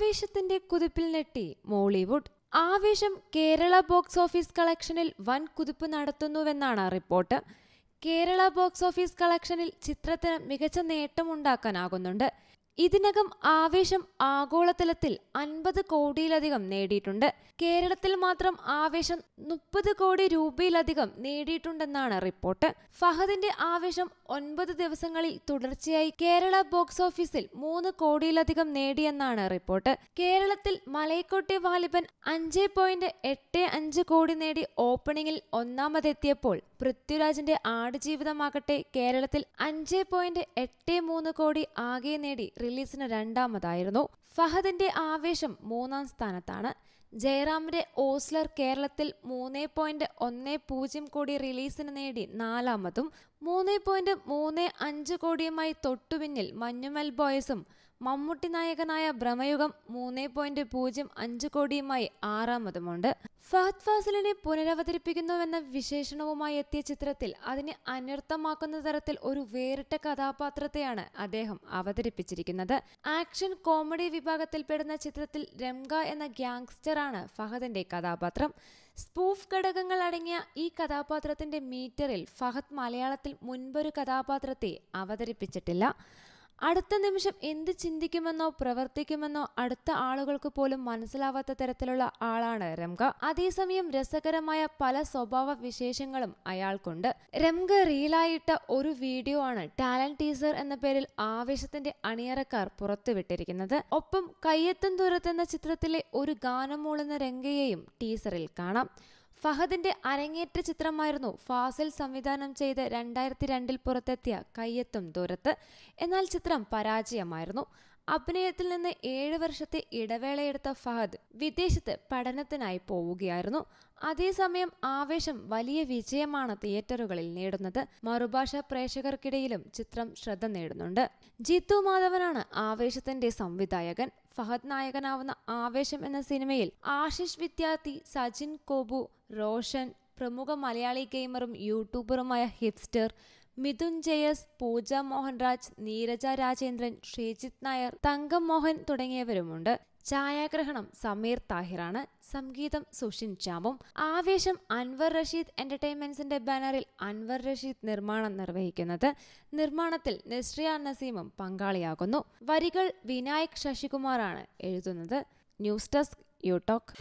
ആവേശത്തിന്റെ കുതിപ്പിൽ നെട്ടി മോളിവുഡ് ആവേശം Kerala box office കളക്ഷനിൽ വൻ കുതിപ്പ് നടത്തുന്നുവെന്നാണ് റിപ്പോർട്ട് കേരള ബോക്സ് ഓഫീസ് കളക്ഷനിൽ ചിത്രത്തിന് മികച്ച നേട്ടമുണ്ടാക്കാനാകുന്നുണ്ട് ഇതിനകം ആവേശം ആഗോളതലത്തിൽ അൻപത് കോടിയിലധികം നേടിയിട്ടുണ്ട് കേരളത്തിൽ മാത്രം ആവേശം മുപ്പത് കോടി രൂപയിലധികം നേടിയിട്ടുണ്ടെന്നാണ് റിപ്പോർട്ട് ഫഹദിന്റെ ആവേശം ഒൻപത് ദിവസങ്ങളിൽ തുടർച്ചയായി കേരള ബോക്സ് ഓഫീസിൽ മൂന്ന് കോടിയിലധികം നേടിയെന്നാണ് റിപ്പോർട്ട് കേരളത്തിൽ മലയക്കോട്ടെ വാലിബൻ അഞ്ച് പോയിന്റ് എട്ട് അഞ്ച് കോടി നേടി ഓപ്പണിംഗിൽ ഒന്നാമതെത്തിയപ്പോൾ പൃഥ്വിരാജിന്റെ ആടുജീവിതമാകട്ടെ കേരളത്തിൽ അഞ്ച് പോയിന്റ് എട്ട് മൂന്ന് കോടി ആകെ നേടി റിലീസിന് രണ്ടാമതായിരുന്നു ഫഹദിന്റെ ആവേശം മൂന്നാം സ്ഥാനത്താണ് ജയറാമിന്റെ ഓസ്ലർ കേരളത്തിൽ മൂന്ന് പോയിന്റ് ഒന്ന് പൂജ്യം കോടി റിലീസിന് നേടി നാലാമതും മൂന്ന് പോയിന്റ് മൂന്ന് അഞ്ച് കോടിയുമായി തൊട്ടുപിന്നിൽ മഞ്ഞുമൽ ബോയ്സും മമ്മൂട്ടി നായകനായ ഭ്രമയുഗം മൂന്ന് പോയിന്റ് പൂജ്യം അഞ്ച് കോടിയുമായി ആറാമതുമുണ്ട് ഫഹദ് ഫാസിലിനെ പുനരവതരിപ്പിക്കുന്നുവെന്ന വിശേഷണവുമായി എത്തിയ ചിത്രത്തിൽ അതിനെ അനർത്ഥമാക്കുന്ന തരത്തിൽ ഒരു വേറിട്ട കഥാപാത്രത്തെയാണ് അദ്ദേഹം അവതരിപ്പിച്ചിരിക്കുന്നത് ആക്ഷൻ കോമഡി വിഭാഗത്തിൽപ്പെടുന്ന ചിത്രത്തിൽ രംഗ എന്ന ഗ്യാങ്സ്റ്ററാണ് ഫഹദിന്റെ കഥാപാത്രം സ്പൂഫ് ഘടകങ്ങൾ അടങ്ങിയ ഈ കഥാപാത്രത്തിന്റെ മീറ്ററിൽ ഫഹദ് മലയാളത്തിൽ മുൻപൊരു കഥാപാത്രത്തെ അവതരിപ്പിച്ചിട്ടില്ല അടുത്ത നിമിഷം എന്ത് ചിന്തിക്കുമെന്നോ പ്രവർത്തിക്കുമെന്നോ അടുത്ത ആളുകൾക്ക് പോലും മനസ്സിലാവാത്ത തരത്തിലുള്ള ആളാണ് രംഗ അതേസമയം രസകരമായ പല സ്വഭാവ വിശേഷങ്ങളും അയാൾക്കുണ്ട് രംഗ റീലായിട്ട ഒരു വീഡിയോ ആണ് ടാലന്റ് ടീസർ എന്ന പേരിൽ ആവേശത്തിന്റെ അണിയറക്കാർ പുറത്തുവിട്ടിരിക്കുന്നത് ഒപ്പം കയ്യെത്തും ദൂരത്തെന്ന ചിത്രത്തിലെ ഒരു ഗാനം മൂളുന്ന രംഗയെയും ടീസറിൽ കാണാം ഫഹദിന്റെ അരങ്ങേറ്റ ചിത്രമായിരുന്നു ഫാസിൽ സംവിധാനം ചെയ്ത് രണ്ടായിരത്തി രണ്ടിൽ പുറത്തെത്തിയ കയ്യെത്തും ദൂരത്ത് എന്നാൽ ചിത്രം പരാജയമായിരുന്നു അഭിനയത്തിൽ നിന്ന് ഏഴ് വർഷത്തെ ഇടവേളയെടുത്ത ഫഹദ് വിദേശത്ത് പഠനത്തിനായി പോവുകയായിരുന്നു അതേസമയം ആവേശം വലിയ വിജയമാണ് തിയേറ്ററുകളിൽ നേടുന്നത് മറുഭാഷ പ്രേക്ഷകർക്കിടയിലും ചിത്രം ശ്രദ്ധ നേടുന്നുണ്ട് ജിത്തു മാധവനാണ് ആവേശത്തിന്റെ സംവിധായകൻ ഫഹദ് നായകനാവുന്ന ആവേശം എന്ന സിനിമയിൽ ആശിഷ് വിദ്യാർത്ഥി സജിൻ കോബു റോഷൻ പ്രമുഖ മലയാളി ഗെയിമറും യൂട്യൂബറുമായ ഹിപ്സ്റ്റർ മിഥുൻ ജയസ് പൂജ മോഹൻരാജ് നീരജ രാജേന്ദ്രൻ ശ്രീജിത് നായർ തങ്കം മോഹൻ തുടങ്ങിയവരുമുണ്ട് ഛായാഗ്രഹണം സമീർ താഹിറാണ് സംഗീതം സുഷിൻ ചാമും ആവേശം അൻവർ റഷീദ് എന്റർടൈൻമെന്റ്സിന്റെ ബാനറിൽ അൻവർ റഷീദ് നിർമ്മാണം നിർവഹിക്കുന്നത് നിർമ്മാണത്തിൽ നിസ്രിയ നസീമും പങ്കാളിയാകുന്നു വരികൾ വിനായക് ശശികുമാറാണ് എഴുതുന്നത് ന്യൂസ് ഡെസ്ക് യൂടോക്ക്